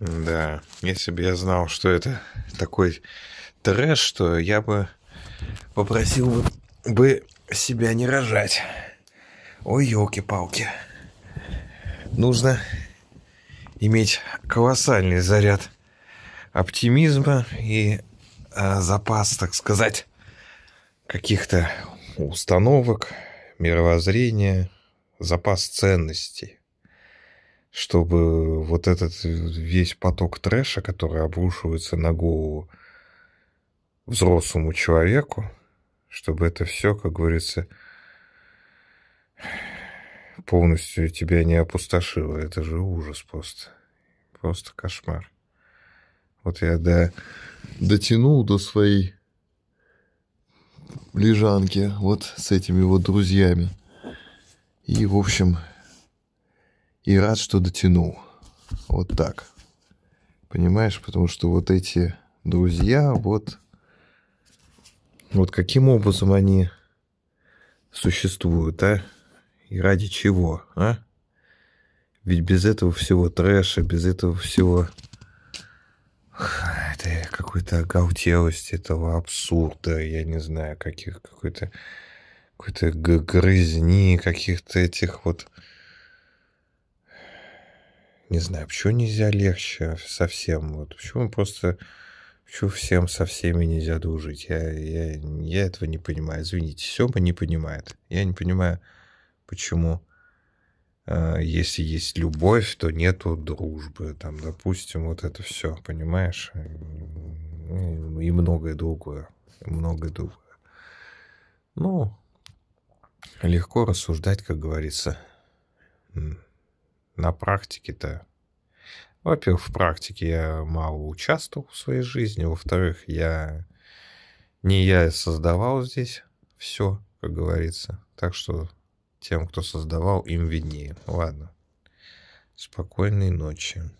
Да, если бы я знал, что это такой трэш, то я бы попросил бы, бы себя не рожать. Ой, елки-палки. Нужно иметь колоссальный заряд оптимизма и э, запас, так сказать, каких-то установок, мировоззрения, запас ценностей чтобы вот этот весь поток трэша, который обрушивается на голову взрослому человеку, чтобы это все, как говорится, полностью тебя не опустошило. Это же ужас просто. Просто кошмар. Вот я до... дотянул до своей лежанки вот с этими вот друзьями. И, в общем, и рад, что дотянул. Вот так. Понимаешь, потому что вот эти друзья, вот, вот каким образом они существуют, а? И ради чего, а? Ведь без этого всего трэша, без этого всего это какой-то оголтелости, этого абсурда, я не знаю, каких, какой-то какой-то грызни, каких-то этих вот не знаю, почему нельзя легче совсем? Вот почему просто почему всем со всеми нельзя дружить? Я, я, я этого не понимаю. Извините, Сема не понимает. Я не понимаю, почему э, если есть любовь, то нету дружбы. Там, допустим, вот это все, понимаешь? Ну, и многое другое. многое другое. Ну, легко рассуждать, как говорится на практике-то? Во-первых, в практике я мало участвовал в своей жизни. Во-вторых, я не я создавал здесь все, как говорится. Так что тем, кто создавал, им виднее. Ладно. Спокойной ночи.